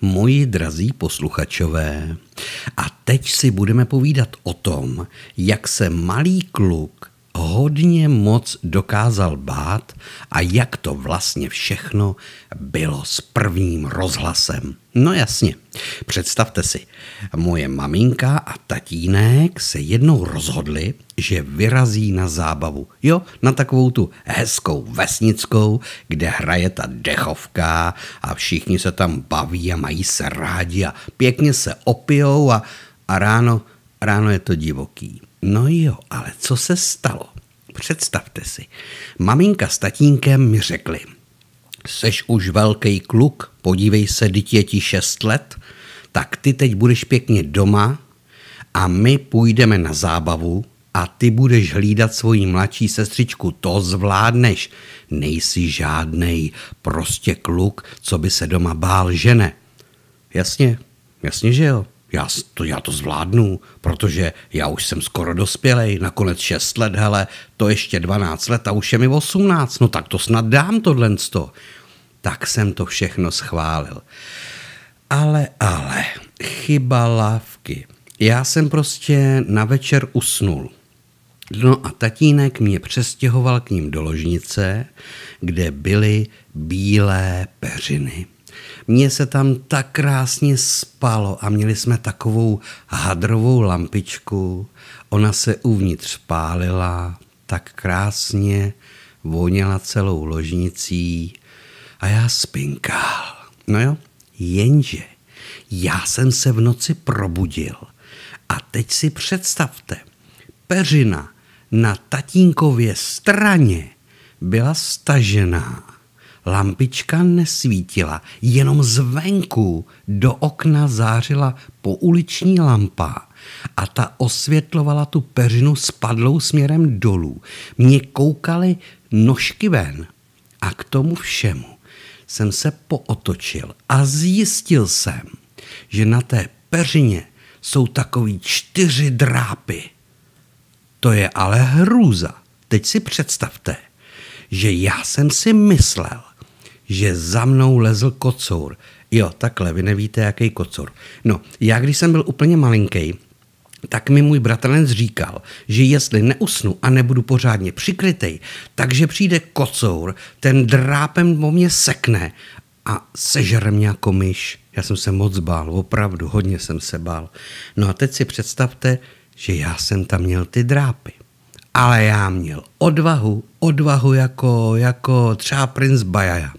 moji drazí posluchačové. A teď si budeme povídat o tom, jak se malý kluk hodně moc dokázal bát a jak to vlastně všechno bylo s prvním rozhlasem. No jasně, představte si, moje maminka a tatínek se jednou rozhodli, že vyrazí na zábavu. Jo, na takovou tu hezkou vesnickou, kde hraje ta dechovka a všichni se tam baví a mají se rádi a pěkně se opijou a, a ráno, ráno je to divoký. No jo, ale co se stalo? Představte si, maminka s tatínkem mi řekli, seš už velký kluk, podívej se, dítě je ti šest let, tak ty teď budeš pěkně doma a my půjdeme na zábavu a ty budeš hlídat svoji mladší sestřičku, to zvládneš. Nejsi žádnej, prostě kluk, co by se doma bál žene. Jasně, jasně, že jo já to, já to zvládnu, protože já už jsem skoro dospělej, nakonec 6 let, hele, to ještě 12 let a už je mi 18, no tak to snad dám tohle. Tak jsem to všechno schválil. Ale, ale, chyba lávky. Já jsem prostě na večer usnul. No a tatínek mě přestěhoval k ním do ložnice, kde byly bílé peřiny. Mně se tam tak krásně spalo a měli jsme takovou hadrovou lampičku. Ona se uvnitř pálila tak krásně, voněla celou ložnicí a já spinkal. No jo, jenže já jsem se v noci probudil a teď si představte, peřina na tatínkově straně byla stažená Lampička nesvítila, jenom zvenku do okna zářila pouliční lampa a ta osvětlovala tu peřinu spadlou směrem dolů. Mně koukaly nožky ven a k tomu všemu jsem se pootočil a zjistil jsem, že na té peřině jsou takový čtyři drápy. To je ale hrůza. Teď si představte, že já jsem si myslel, že za mnou lezl kocour. Jo, takhle, vy nevíte, jaký kocour. No, já když jsem byl úplně malinký, tak mi můj bratranec říkal, že jestli neusnu a nebudu pořádně přikrytej, takže přijde kocour, ten drápem po mě sekne a sežere mě jako myš. Já jsem se moc bál, opravdu, hodně jsem se bál. No a teď si představte, že já jsem tam měl ty drápy. Ale já měl odvahu, odvahu jako, jako třeba princ Bajaja.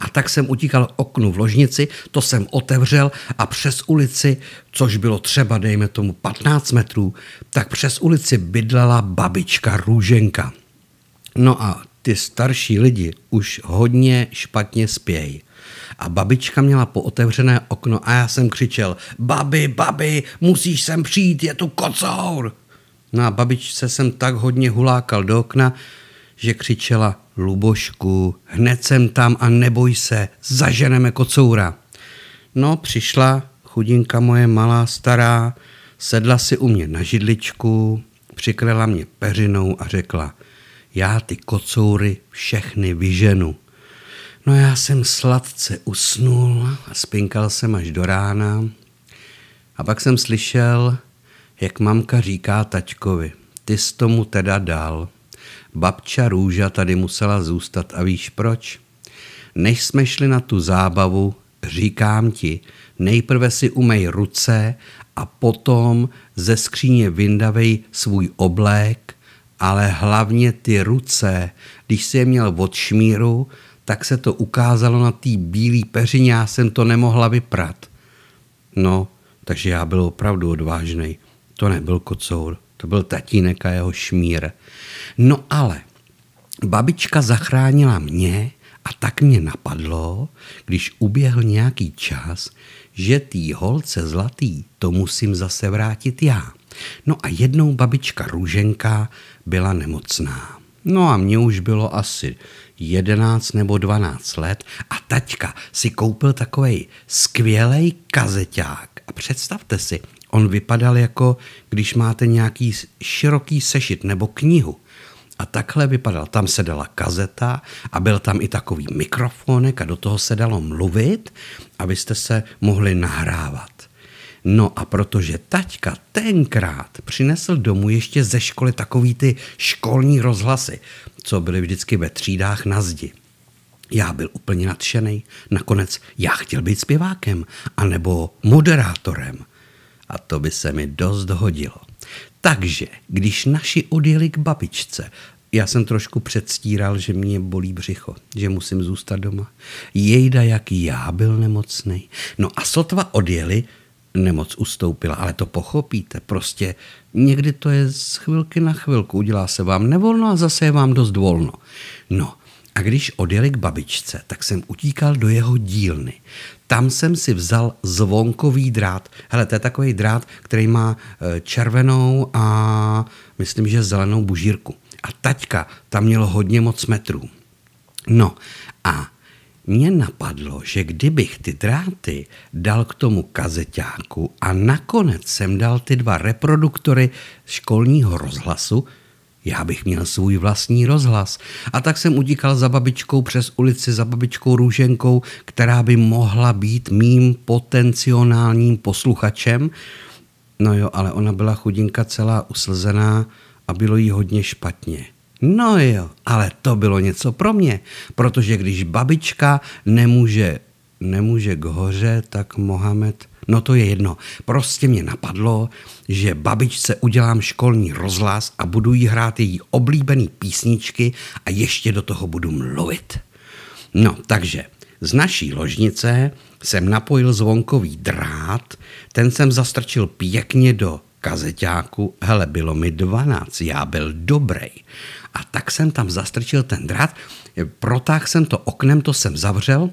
A tak jsem utíkal oknu v ložnici, to jsem otevřel a přes ulici, což bylo třeba, dejme tomu, 15 metrů, tak přes ulici bydlela babička Růženka. No a ty starší lidi už hodně špatně spějí. A babička měla pootevřené okno a já jsem křičel, babi, babi, musíš sem přijít, je tu kocour. No a babičce jsem tak hodně hulákal do okna, že křičela, Lubošku, hned jsem tam a neboj se, zaženeme kocoura. No, přišla chudinka moje malá stará, sedla si u mě na židličku, přikryla mě peřinou a řekla, já ty kocoury všechny vyženu. No já jsem sladce usnul a spinkal jsem až do rána a pak jsem slyšel, jak mamka říká tačkovi: ty jsi tomu teda dal. Babča Růža tady musela zůstat a víš proč? Než jsme šli na tu zábavu, říkám ti, nejprve si umej ruce a potom ze skříně vyndavej svůj oblék, ale hlavně ty ruce, když si je měl od šmíru, tak se to ukázalo na té bílé peřině, já jsem to nemohla vyprat. No, takže já byl opravdu odvážný. To nebyl kocour. To byl tatínek a jeho šmír. No ale babička zachránila mě a tak mě napadlo, když uběhl nějaký čas, že tý holce zlatý to musím zase vrátit já. No a jednou babička Růženka byla nemocná. No a mně už bylo asi 11 nebo 12 let a taťka si koupil takovej skvělej kazeťák. A představte si, On vypadal jako, když máte nějaký široký sešit nebo knihu. A takhle vypadal. Tam se dala kazeta a byl tam i takový mikrofonek a do toho se dalo mluvit, abyste se mohli nahrávat. No a protože taťka tenkrát přinesl domů ještě ze školy takový ty školní rozhlasy, co byly vždycky ve třídách na zdi. Já byl úplně nadšený. Nakonec já chtěl být zpěvákem, anebo moderátorem – a to by se mi dost hodilo. Takže, když naši odjeli k babičce, já jsem trošku předstíral, že mě bolí břicho, že musím zůstat doma. Jejda, jak já byl nemocný. No a sotva odjeli, nemoc ustoupila, ale to pochopíte. Prostě někdy to je z chvilky na chvilku. Udělá se vám nevolno a zase je vám dost volno. No, a když odjeli k babičce, tak jsem utíkal do jeho dílny. Tam jsem si vzal zvonkový drát. Hele, to je takový drát, který má e, červenou a myslím, že zelenou bužírku. A taťka tam měl hodně moc metrů. No a mě napadlo, že kdybych ty dráty dal k tomu kazeťáku a nakonec jsem dal ty dva reproduktory školního rozhlasu, já bych měl svůj vlastní rozhlas. A tak jsem utíkal za babičkou přes ulici, za babičkou Růženkou, která by mohla být mým potenciálním posluchačem. No jo, ale ona byla chudinka celá uslzená a bylo jí hodně špatně. No jo, ale to bylo něco pro mě, protože když babička nemůže, nemůže k hoře, tak Mohamed – No to je jedno. Prostě mě napadlo, že babičce udělám školní rozhlas a budu jí hrát její oblíbený písničky a ještě do toho budu mluvit. No, takže z naší ložnice jsem napojil zvonkový drát, ten jsem zastrčil pěkně do kazeťáku, hele, bylo mi 12, já byl dobrý. A tak jsem tam zastrčil ten drát, protáhl jsem to oknem, to jsem zavřel,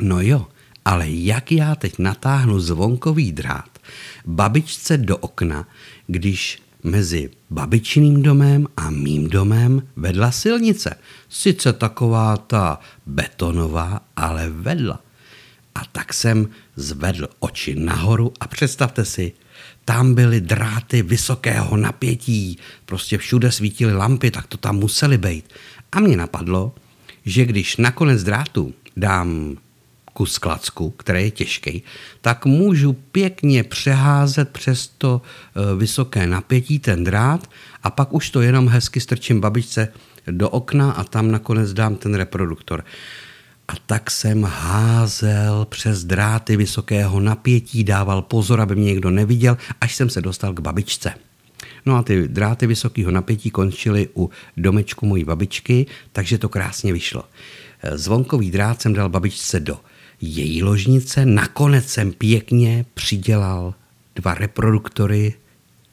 no jo, ale jak já teď natáhnu zvonkový drát babičce do okna, když mezi babičným domem a mým domem vedla silnice. Sice taková ta betonová, ale vedla. A tak jsem zvedl oči nahoru a představte si, tam byly dráty vysokého napětí, prostě všude svítily lampy, tak to tam museli být. A mě napadlo, že když na konec drátu dám kus klacku, který je těžký, tak můžu pěkně přeházet přes to e, vysoké napětí ten drát a pak už to jenom hezky strčím babičce do okna a tam nakonec dám ten reproduktor. A tak jsem házel přes dráty vysokého napětí, dával pozor, aby mě někdo neviděl, až jsem se dostal k babičce. No a ty dráty vysokého napětí končily u domečku mojí babičky, takže to krásně vyšlo. E, zvonkový drát jsem dal babičce do její ložnice. Nakonec jsem pěkně přidělal dva reproduktory,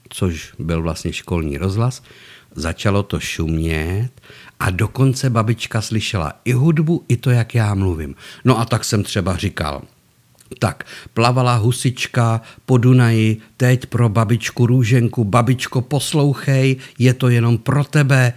což byl vlastně školní rozhlas. Začalo to šumět a dokonce babička slyšela i hudbu, i to, jak já mluvím. No a tak jsem třeba říkal, tak, plavala husička po Dunaji, teď pro babičku růženku, babičko poslouchej, je to jenom pro tebe.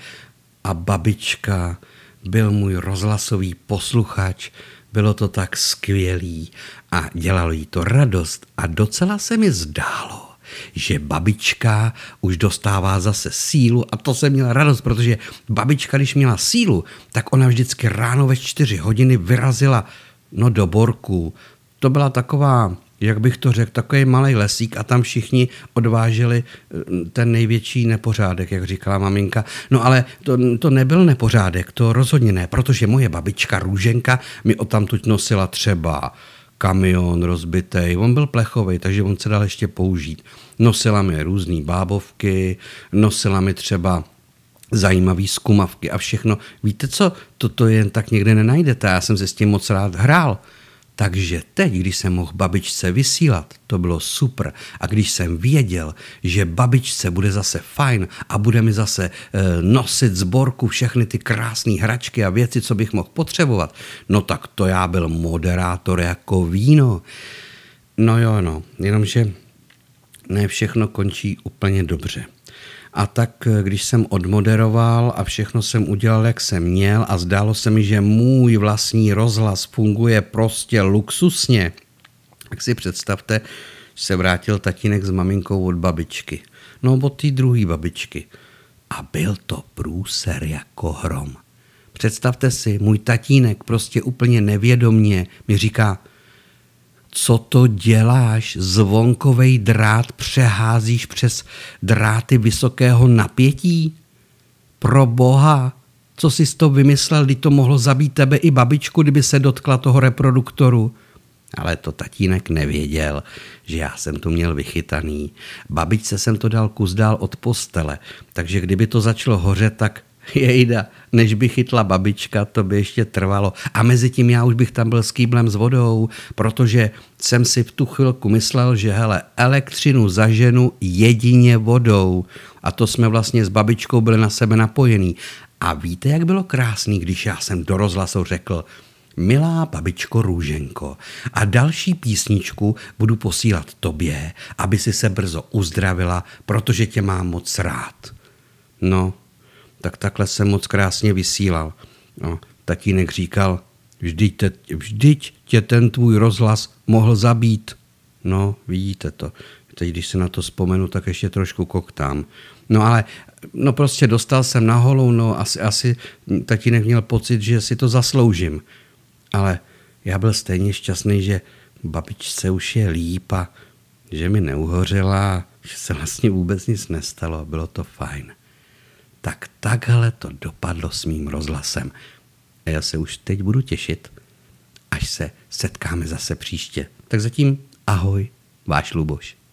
A babička byl můj rozhlasový posluchač, bylo to tak skvělý a dělalo jí to radost a docela se mi zdálo, že babička už dostává zase sílu a to jsem měla radost, protože babička, když měla sílu, tak ona vždycky ráno ve čtyři hodiny vyrazila no do Borku. To byla taková jak bych to řekl, takový malý lesík a tam všichni odváželi eh, ten největší nepořádek, jak říkala maminka. No ale to, to nebyl nepořádek, to rozhodně ne, protože moje babička Růženka mi odtamtud nosila třeba kamion rozbitý, on byl plechový, takže on se dal ještě použít. Nosila mi různé bábovky, nosila mi třeba zajímavý skumavky a všechno. Víte co, toto jen tak někde nenajdete, já jsem se s tím moc rád hrál. Takže teď, když jsem mohl babičce vysílat, to bylo super. A když jsem věděl, že babičce bude zase fajn a bude mi zase e, nosit zborku všechny ty krásné hračky a věci, co bych mohl potřebovat, no tak to já byl moderátor jako víno. No jo, no, jenomže ne všechno končí úplně dobře. A tak, eh, když jsem odmoderoval a všechno jsem udělal, jak jsem měl a zdálo se mi, že můj vlastní rozhlas funguje prostě luxusně, tak si představte, že se vrátil tatínek s maminkou od babičky. No od té druhé babičky. A byl to průser jako hrom. Představte si, můj tatínek prostě úplně nevědomně mi říká, co to děláš? Zvonkovej drát přeházíš přes dráty vysokého napětí? Pro boha, co jsi to vymyslel, kdy to mohlo zabít tebe i babičku, kdyby se dotkla toho reproduktoru? Ale to tatínek nevěděl, že já jsem to měl vychytaný. Babičce jsem to dal kus dál od postele, takže kdyby to začalo hořet, tak Jejda, než by chytla babička, to by ještě trvalo. A mezi tím já už bych tam byl s kýblem s vodou, protože jsem si v tu chvilku myslel, že hele, elektřinu zaženu jedině vodou. A to jsme vlastně s babičkou byli na sebe napojený. A víte, jak bylo krásný, když já jsem do rozhlasu řekl, Milá babičko Růženko, a další písničku budu posílat tobě, aby si se brzo uzdravila, protože tě mám moc rád. No, tak takhle se moc krásně vysílal. No, tatínek říkal, vždyť, te, vždyť tě ten tvůj rozhlas mohl zabít. No, vidíte to. Teď, když se na to vzpomenu, tak ještě trošku koktám. No ale no prostě dostal jsem na holou, no asi, asi tatínek měl pocit, že si to zasloužím. Ale já byl stejně šťastný, že babičce už je líp a že mi neuhořela, že se vlastně vůbec nic nestalo. Bylo to fajn tak takhle to dopadlo s mým rozhlasem. A já se už teď budu těšit, až se setkáme zase příště. Tak zatím ahoj, váš Luboš.